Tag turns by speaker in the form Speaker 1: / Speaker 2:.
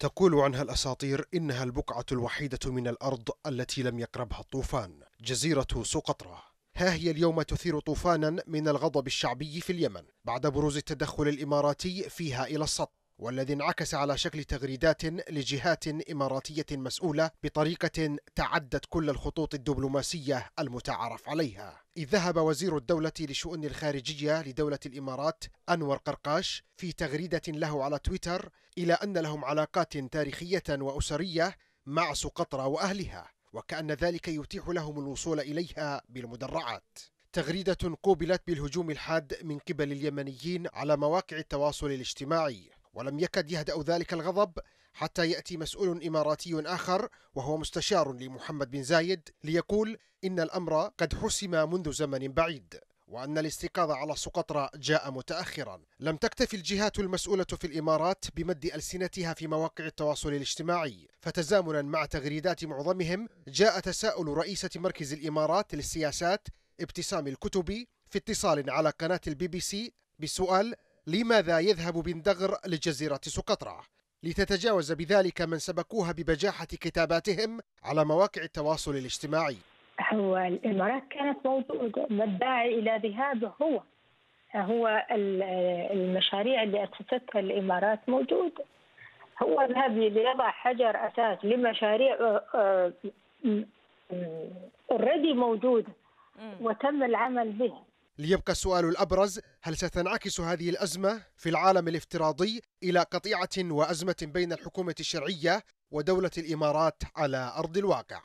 Speaker 1: تقول عنها الأساطير إنها البقعة الوحيدة من الأرض التي لم يقربها الطوفان جزيرة سقطرة ها هي اليوم تثير طوفانا من الغضب الشعبي في اليمن بعد بروز التدخل الإماراتي فيها إلى السطح والذي انعكس على شكل تغريدات لجهات إماراتية مسؤولة بطريقة تعدت كل الخطوط الدبلوماسية المتعارف عليها إذ ذهب وزير الدولة لشؤون الخارجية لدولة الإمارات أنور قرقاش في تغريدة له على تويتر إلى أن لهم علاقات تاريخية وأسرية مع سقطرى وأهلها وكأن ذلك يتيح لهم الوصول إليها بالمدرعات تغريدة قوبلت بالهجوم الحاد من قبل اليمنيين على مواقع التواصل الاجتماعي ولم يكد يهدأ ذلك الغضب حتى يأتي مسؤول إماراتي آخر وهو مستشار لمحمد بن زايد ليقول إن الأمر قد حسم منذ زمن بعيد وأن الاستيقاظ على سقطرى جاء متأخرا لم تكتف الجهات المسؤولة في الإمارات بمد ألسنتها في مواقع التواصل الاجتماعي فتزامنا مع تغريدات معظمهم جاء تساؤل رئيسة مركز الإمارات للسياسات ابتسام الكتبي في اتصال على قناة البي بي سي بسؤال لماذا يذهب بندغر لجزيرة سقطرى لتتجاوز بذلك من سبكوها ببجاحة كتاباتهم على مواقع التواصل الاجتماعي
Speaker 2: هو الإمارات كانت موضوع والداعي إلى ذهابه هو هو المشاريع اللي أسستها الإمارات موجودة هو ذهب ليضع حجر أساس لمشاريع اوريدي آه، آه، موجودة وتم العمل بها
Speaker 1: ليبقى السؤال الابرز هل ستنعكس هذه الازمه في العالم الافتراضي الى قطيعه وازمه بين الحكومه الشرعيه ودوله الامارات على ارض الواقع